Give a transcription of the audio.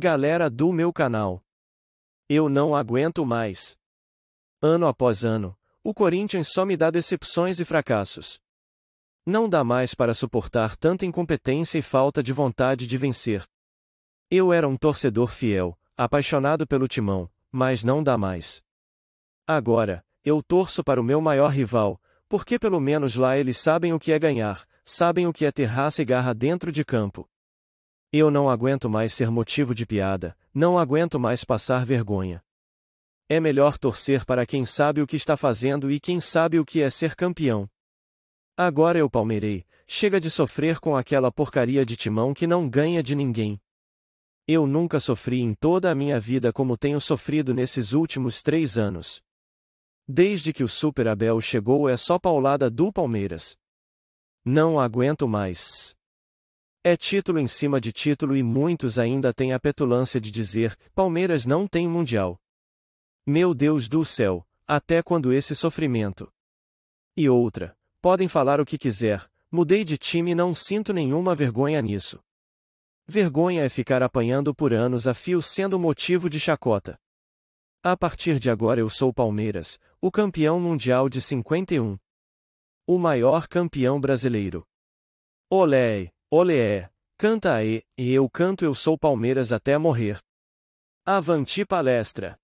Galera do meu canal. Eu não aguento mais. Ano após ano, o Corinthians só me dá decepções e fracassos. Não dá mais para suportar tanta incompetência e falta de vontade de vencer. Eu era um torcedor fiel, apaixonado pelo timão, mas não dá mais. Agora, eu torço para o meu maior rival, porque pelo menos lá eles sabem o que é ganhar, sabem o que é ter raça e garra dentro de campo. Eu não aguento mais ser motivo de piada, não aguento mais passar vergonha. É melhor torcer para quem sabe o que está fazendo e quem sabe o que é ser campeão. Agora eu palmeirei, chega de sofrer com aquela porcaria de timão que não ganha de ninguém. Eu nunca sofri em toda a minha vida como tenho sofrido nesses últimos três anos. Desde que o Super Abel chegou é só paulada do Palmeiras. Não aguento mais. É título em cima de título e muitos ainda têm a petulância de dizer: Palmeiras não tem mundial. Meu Deus do céu, até quando esse sofrimento? E outra, podem falar o que quiser, mudei de time e não sinto nenhuma vergonha nisso. Vergonha é ficar apanhando por anos a fio sendo motivo de chacota. A partir de agora eu sou Palmeiras, o campeão mundial de 51. O maior campeão brasileiro. Olé! Olé, canta aí, e eu canto Eu Sou Palmeiras até morrer. Avanti palestra!